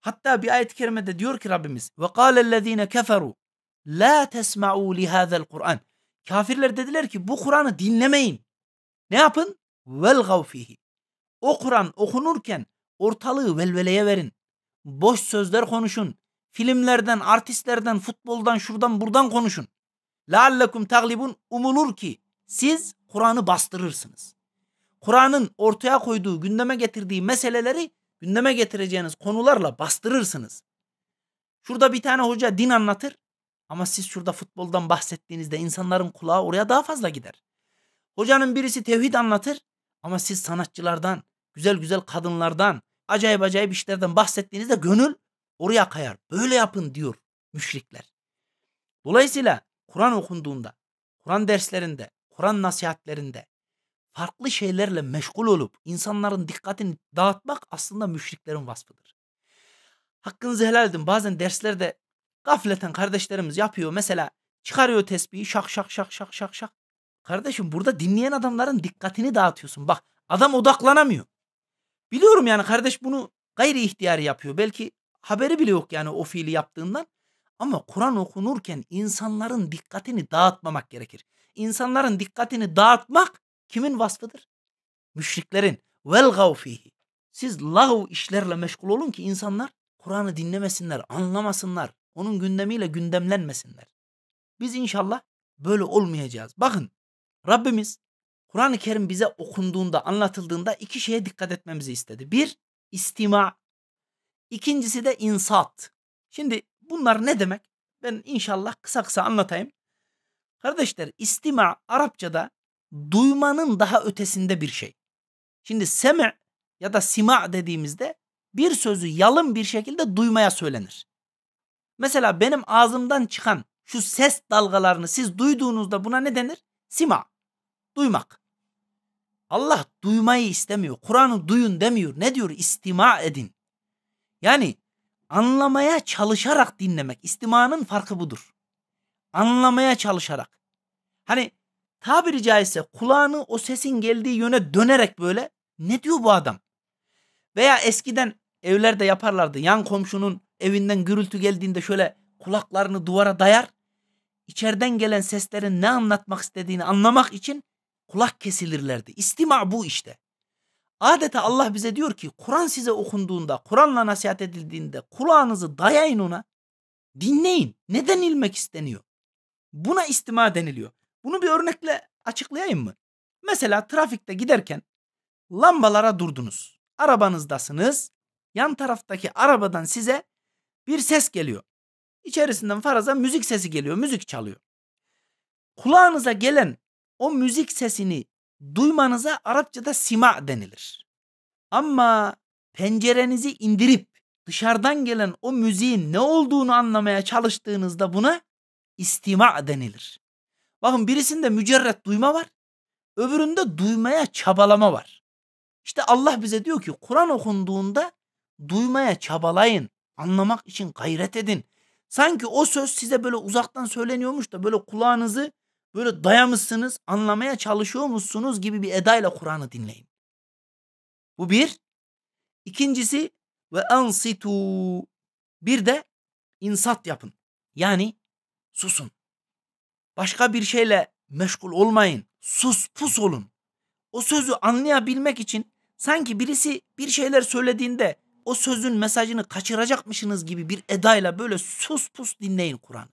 Hatta bir ayet-i kerimede diyor ki Rabbimiz وَقَالَ الَّذ۪ينَ كَفَرُوا لَا تَسْمَعُوا لِهَذَا الْقُرْآنِ Kafirler dediler ki bu Kur'an'ı dinlemeyin. Ne yapın? وَالْغَوْ فِيهِ O Kur'an okunurken ortalığı velveleye verin. Boş sözler konuşun. Filmlerden, artistlerden, futboldan, şuradan, buradan konuşun. لَعَلَّكُمْ تَغْلِبُونَ Umulur ki siz Kur'an'ı bastırırsınız. Kur'an'ın ortaya koyduğu, gündeme getirdiği meseleleri gündeme getireceğiniz konularla bastırırsınız. Şurada bir tane hoca din anlatır ama siz şurada futboldan bahsettiğinizde insanların kulağı oraya daha fazla gider. Hocanın birisi tevhid anlatır ama siz sanatçılardan, güzel güzel kadınlardan, acayip acayip işlerden bahsettiğinizde gönül oraya kayar. Böyle yapın diyor müşrikler. Dolayısıyla Kur'an okunduğunda, Kur'an derslerinde, Kur'an nasihatlerinde, farklı şeylerle meşgul olup insanların dikkatini dağıtmak aslında müşriklerin vasfıdır. Hakkınızı helal edin. Bazen derslerde gafleten kardeşlerimiz yapıyor. Mesela çıkarıyor tesbihi şak şak şak şak şak şak. Kardeşim burada dinleyen adamların dikkatini dağıtıyorsun. Bak adam odaklanamıyor. Biliyorum yani kardeş bunu gayri ihtiyar yapıyor. Belki haberi bile yok yani o fiili yaptığından. Ama Kur'an okunurken insanların dikkatini dağıtmamak gerekir. İnsanların dikkatini dağıtmak Kimin vasfıdır? Müşriklerin. Vel gavfihi. Siz lahu işlerle meşgul olun ki insanlar Kur'an'ı dinlemesinler, anlamasınlar. Onun gündemiyle gündemlenmesinler. Biz inşallah böyle olmayacağız. Bakın Rabbimiz Kur'an-ı Kerim bize okunduğunda, anlatıldığında iki şeye dikkat etmemizi istedi. Bir, istima. İkincisi de insat. Şimdi bunlar ne demek? Ben inşallah kısa kısa anlatayım. Kardeşler istima Arapçada duymanın daha ötesinde bir şey. Şimdi semi' ya da sima' dediğimizde bir sözü yalın bir şekilde duymaya söylenir. Mesela benim ağzımdan çıkan şu ses dalgalarını siz duyduğunuzda buna ne denir? Sima. Duymak. Allah duymayı istemiyor. Kur'an'ı duyun demiyor. Ne diyor? İstima edin. Yani anlamaya çalışarak dinlemek. İstimanın farkı budur. Anlamaya çalışarak. Hani tabiri caizse kulağını o sesin geldiği yöne dönerek böyle ne diyor bu adam? Veya eskiden evlerde yaparlardı. Yan komşunun evinden gürültü geldiğinde şöyle kulaklarını duvara dayar. İçeriden gelen seslerin ne anlatmak istediğini anlamak için kulak kesilirlerdi. İstima bu işte. Adeta Allah bize diyor ki Kur'an size okunduğunda, Kur'an'la nasihat edildiğinde kulağınızı dayayın ona. Dinleyin. Neden ilmek isteniyor? Buna istima deniliyor. Bunu bir örnekle açıklayayım mı? Mesela trafikte giderken lambalara durdunuz. Arabanızdasınız. Yan taraftaki arabadan size bir ses geliyor. İçerisinden faraza müzik sesi geliyor, müzik çalıyor. Kulağınıza gelen o müzik sesini duymanıza Arapçada sima denilir. Ama pencerenizi indirip dışarıdan gelen o müziğin ne olduğunu anlamaya çalıştığınızda buna istima denilir. Bakın birisinde mücerret duyma var. Öbüründe duymaya çabalama var. İşte Allah bize diyor ki Kur'an okunduğunda duymaya çabalayın. Anlamak için gayret edin. Sanki o söz size böyle uzaktan söyleniyormuş da böyle kulağınızı böyle dayamışsınız, anlamaya çalışıyormuşsunuz gibi bir edayla Kur'an'ı dinleyin. Bu bir. İkincisi ve ansitu. Bir de insat yapın. Yani susun. Başka bir şeyle meşgul olmayın. Sus pus olun. O sözü anlayabilmek için sanki birisi bir şeyler söylediğinde o sözün mesajını kaçıracakmışsınız gibi bir edayla böyle sus pus dinleyin Kur'an.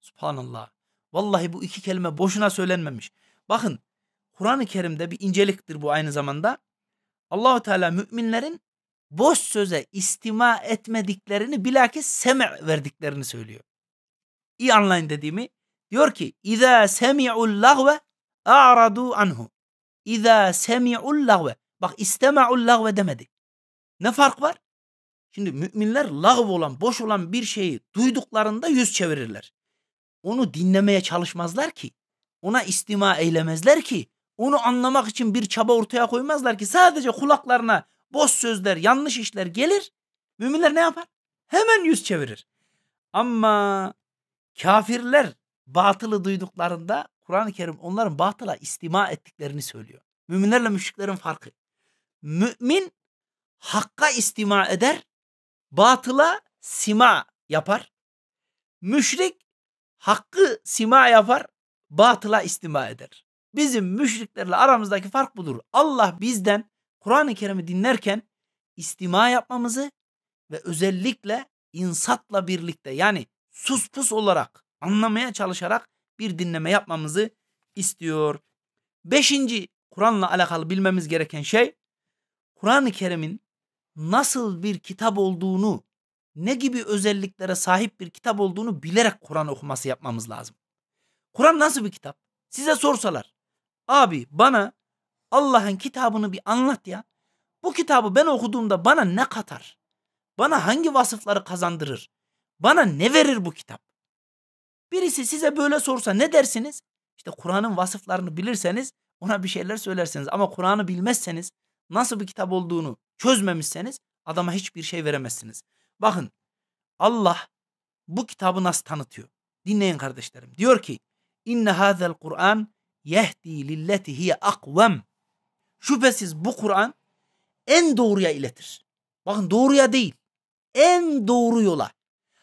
Subhanallah. Vallahi bu iki kelime boşuna söylenmemiş. Bakın Kur'an-ı Kerim'de bir inceliktir bu aynı zamanda. Allahu Teala müminlerin boş söze istima etmediklerini bilakis seme verdiklerini söylüyor. İyi anlayın dediğimi Diyor ki اِذَا سَمِعُوا اللّٰغْوَ اَعْرَضُوا anhu. اِذَا سَمِعُوا اللّٰغْوَ Bak istema'u اللّٰغْوَ demedi. Ne fark var? Şimdi müminler lağv olan, boş olan bir şeyi duyduklarında yüz çevirirler. Onu dinlemeye çalışmazlar ki. Ona istima eylemezler ki. Onu anlamak için bir çaba ortaya koymazlar ki. Sadece kulaklarına boş sözler, yanlış işler gelir. Müminler ne yapar? Hemen yüz çevirir. Ama kafirler batılı duyduklarında Kur'an-ı Kerim onların batıla istima ettiklerini söylüyor. Müminlerle müşriklerin farkı. Mümin hakka istima eder, batıla sima yapar. Müşrik hakkı sima yapar, batıla istima eder. Bizim müşriklerle aramızdaki fark budur. Allah bizden Kur'an-ı Kerim'i dinlerken istima yapmamızı ve özellikle insatla birlikte yani sus olarak anlamaya çalışarak bir dinleme yapmamızı istiyor. Beşinci Kur'an'la alakalı bilmemiz gereken şey Kur'an-ı Kerim'in nasıl bir kitap olduğunu, ne gibi özelliklere sahip bir kitap olduğunu bilerek Kur'an okuması yapmamız lazım. Kur'an nasıl bir kitap? Size sorsalar, abi bana Allah'ın kitabını bir anlat ya. Bu kitabı ben okuduğumda bana ne katar? Bana hangi vasıfları kazandırır? Bana ne verir bu kitap? Birisi size böyle sorsa ne dersiniz? İşte Kur'an'ın vasıflarını bilirseniz ona bir şeyler söylersiniz. Ama Kur'an'ı bilmezseniz nasıl bir kitap olduğunu çözmemişseniz adama hiçbir şey veremezsiniz. Bakın Allah bu kitabı nasıl tanıtıyor? Dinleyin kardeşlerim. Diyor ki İnne hazel Kur'an yehdi lilleti hiye akvem. Şüphesiz bu Kur'an en doğruya iletir. Bakın doğruya değil. En doğru yola.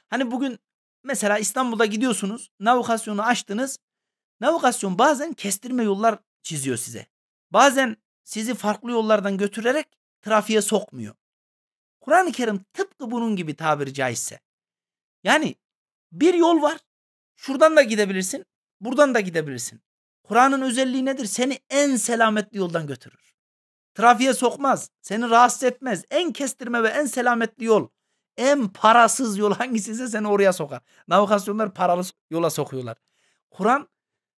Hani bugün Mesela İstanbul'da gidiyorsunuz, navigasyonu açtınız. Navigasyon bazen kestirme yollar çiziyor size. Bazen sizi farklı yollardan götürerek trafiğe sokmuyor. Kur'an-ı Kerim tıpkı bunun gibi tabiri caizse. Yani bir yol var. Şuradan da gidebilirsin, buradan da gidebilirsin. Kur'an'ın özelliği nedir? Seni en selametli yoldan götürür. Trafiğe sokmaz, seni rahatsız etmez. En kestirme ve en selametli yol. En parasız yol hangisiyse seni oraya sokar. Navigasyonlar paralı yola sokuyorlar. Kur'an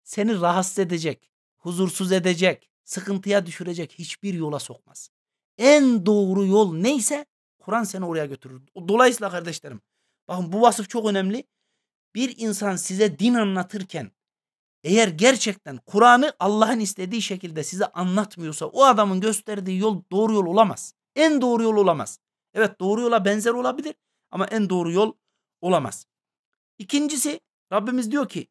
seni rahatsız edecek, huzursuz edecek, sıkıntıya düşürecek hiçbir yola sokmaz. En doğru yol neyse Kur'an seni oraya götürür. Dolayısıyla kardeşlerim bakın bu vasıf çok önemli. Bir insan size din anlatırken eğer gerçekten Kur'an'ı Allah'ın istediği şekilde size anlatmıyorsa o adamın gösterdiği yol doğru yol olamaz. En doğru yol olamaz. Evet doğru yola benzer olabilir ama en doğru yol olamaz. İkincisi Rabbimiz diyor ki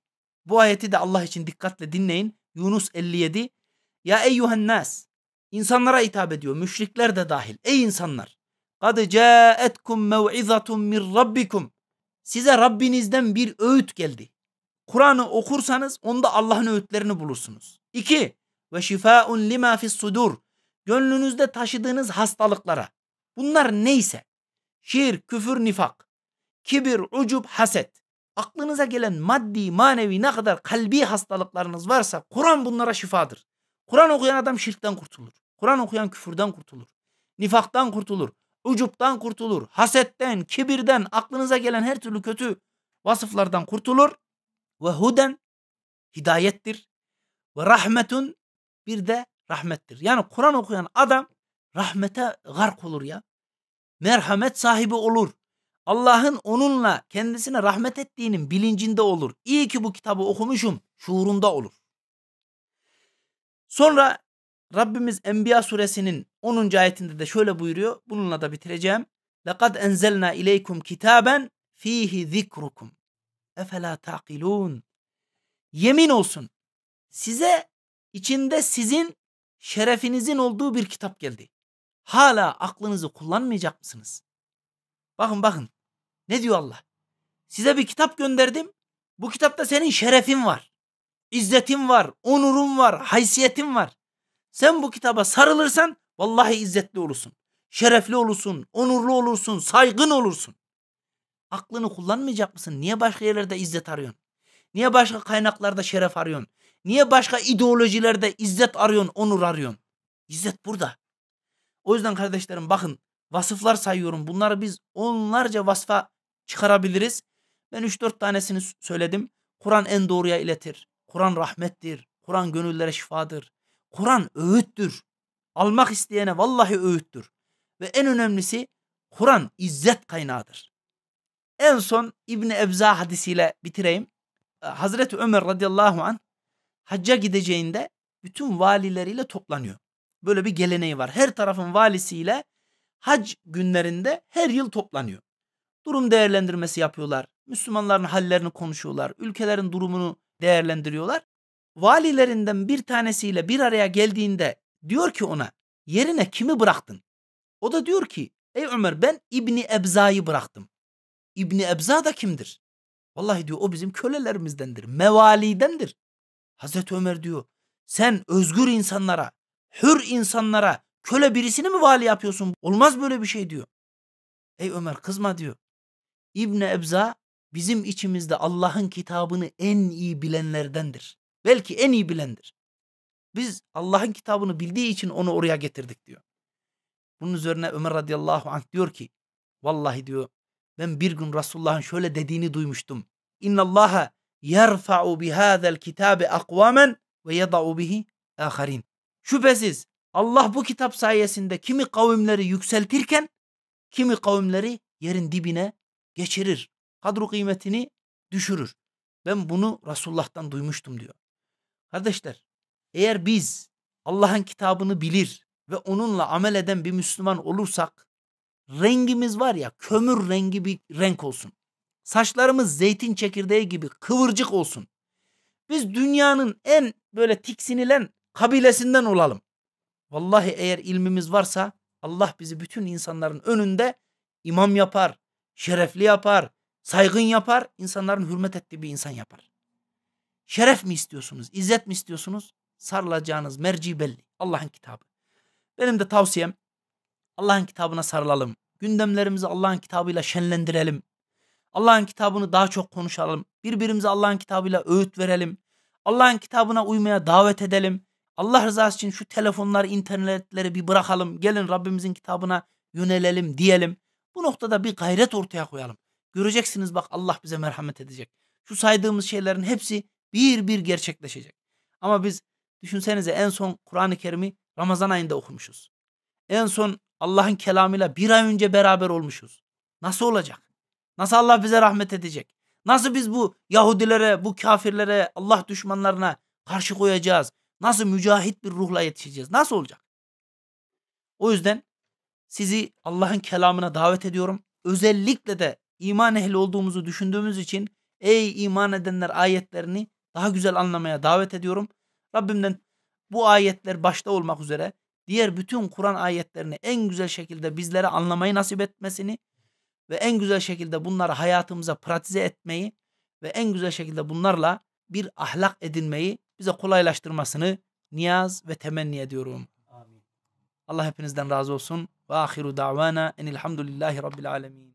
bu ayeti de Allah için dikkatle dinleyin. Yunus 57 Ya eyyühen nas insanlara hitap ediyor müşrikler de dahil. Ey insanlar kad caetkum mev'izatum min rabbikum size Rabbinizden bir öğüt geldi. Kur'an'ı okursanız onda Allah'ın öğütlerini bulursunuz. 2. Ve şifaun lima fis sudur. Gönlünüzde taşıdığınız hastalıklara. Bunlar neyse şirk, küfür, nifak, kibir, ucub, haset. Aklınıza gelen maddi, manevi ne kadar kalbi hastalıklarınız varsa Kur'an bunlara şifadır. Kur'an okuyan adam şirkten kurtulur. Kur'an okuyan küfürden kurtulur. Nifaktan kurtulur. Ucuptan kurtulur. Hasetten, kibirden, aklınıza gelen her türlü kötü vasıflardan kurtulur. Ve huden hidayettir. Ve rahmetun bir de rahmettir. Yani Kur'an okuyan adam rahmete gark olur ya. Merhamet sahibi olur. Allah'ın onunla kendisine rahmet ettiğinin bilincinde olur. İyi ki bu kitabı okumuşum şuurunda olur. Sonra Rabbimiz Enbiya suresinin 10. ayetinde de şöyle buyuruyor. Bununla da bitireceğim. لَقَدْ اَنْزَلْنَا اِلَيْكُمْ كِتَابًا ف۪يهِ ذِكْرُكُمْ اَفَلَا تَعْقِلُونَ Yemin olsun size içinde sizin şerefinizin olduğu bir kitap geldi. Hala aklınızı kullanmayacak mısınız? Bakın bakın. Ne diyor Allah? Size bir kitap gönderdim. Bu kitapta senin şerefin var. İzzetin var, onurun var, haysiyetin var. Sen bu kitaba sarılırsan vallahi izzetli olursun. Şerefli olursun, onurlu olursun, saygın olursun. Aklını kullanmayacak mısın? Niye başka yerlerde izzet arıyorsun? Niye başka kaynaklarda şeref arıyorsun? Niye başka ideolojilerde izzet arıyorsun, onur arıyorsun? İzzet burada. O yüzden kardeşlerim bakın vasıflar sayıyorum. Bunları biz onlarca vasfa çıkarabiliriz. Ben 3-4 tanesini söyledim. Kur'an en doğruya iletir. Kur'an rahmettir. Kur'an gönüllere şifadır. Kur'an öğüttür. Almak isteyene vallahi öğüttür. Ve en önemlisi Kur'an izzet kaynağıdır. En son İbni Ebza hadisiyle bitireyim. Ee, Hazreti Ömer radıyallahu an hacca gideceğinde bütün valileriyle toplanıyor böyle bir geleneği var. Her tarafın valisiyle hac günlerinde her yıl toplanıyor. Durum değerlendirmesi yapıyorlar. Müslümanların hallerini konuşuyorlar. Ülkelerin durumunu değerlendiriyorlar. Valilerinden bir tanesiyle bir araya geldiğinde diyor ki ona yerine kimi bıraktın? O da diyor ki ey Ömer ben İbni Ebza'yı bıraktım. İbni Ebza da kimdir? Vallahi diyor o bizim kölelerimizdendir, mevalidendir. Hazreti Ömer diyor sen özgür insanlara hür insanlara köle birisini mi vali yapıyorsun? Olmaz böyle bir şey diyor. Ey Ömer kızma diyor. İbni Ebza bizim içimizde Allah'ın kitabını en iyi bilenlerdendir. Belki en iyi bilendir. Biz Allah'ın kitabını bildiği için onu oraya getirdik diyor. Bunun üzerine Ömer radıyallahu anh diyor ki vallahi diyor ben bir gün Resulullah'ın şöyle dediğini duymuştum. İnna Allaha yerfa'u bihâzel kitabe akvamen ve yeda'u bihi aharin. Şüphesiz Allah bu kitap sayesinde kimi kavimleri yükseltirken kimi kavimleri yerin dibine geçirir. Kadru kıymetini düşürür. Ben bunu Resulullah'tan duymuştum diyor. Kardeşler eğer biz Allah'ın kitabını bilir ve onunla amel eden bir Müslüman olursak rengimiz var ya kömür rengi bir renk olsun. Saçlarımız zeytin çekirdeği gibi kıvırcık olsun. Biz dünyanın en böyle tiksinilen kabilesinden olalım. Vallahi eğer ilmimiz varsa Allah bizi bütün insanların önünde imam yapar, şerefli yapar, saygın yapar, insanların hürmet ettiği bir insan yapar. Şeref mi istiyorsunuz, izzet mi istiyorsunuz? Sarılacağınız merci belli. Allah'ın kitabı. Benim de tavsiyem Allah'ın kitabına sarılalım. Gündemlerimizi Allah'ın kitabıyla şenlendirelim. Allah'ın kitabını daha çok konuşalım. Birbirimize Allah'ın kitabıyla öğüt verelim. Allah'ın kitabına uymaya davet edelim. Allah rızası için şu telefonlar, internetleri bir bırakalım. Gelin Rabbimizin kitabına yönelelim diyelim. Bu noktada bir gayret ortaya koyalım. Göreceksiniz bak Allah bize merhamet edecek. Şu saydığımız şeylerin hepsi bir bir gerçekleşecek. Ama biz düşünsenize en son Kur'an-ı Kerim'i Ramazan ayında okumuşuz. En son Allah'ın kelamıyla bir ay önce beraber olmuşuz. Nasıl olacak? Nasıl Allah bize rahmet edecek? Nasıl biz bu Yahudilere, bu kafirlere, Allah düşmanlarına karşı koyacağız? Nasıl mücahit bir ruhla yetişeceğiz? Nasıl olacak? O yüzden sizi Allah'ın kelamına davet ediyorum. Özellikle de iman ehli olduğumuzu düşündüğümüz için ey iman edenler ayetlerini daha güzel anlamaya davet ediyorum. Rabbimden bu ayetler başta olmak üzere diğer bütün Kur'an ayetlerini en güzel şekilde bizlere anlamayı nasip etmesini ve en güzel şekilde bunları hayatımıza pratize etmeyi ve en güzel şekilde bunlarla bir ahlak edinmeyi bize kolaylaştırmasını niyaz ve temenni ediyorum. Amin. Allah hepinizden razı olsun. Ve ahiru davana enilhamdülillahi rabbil alemin.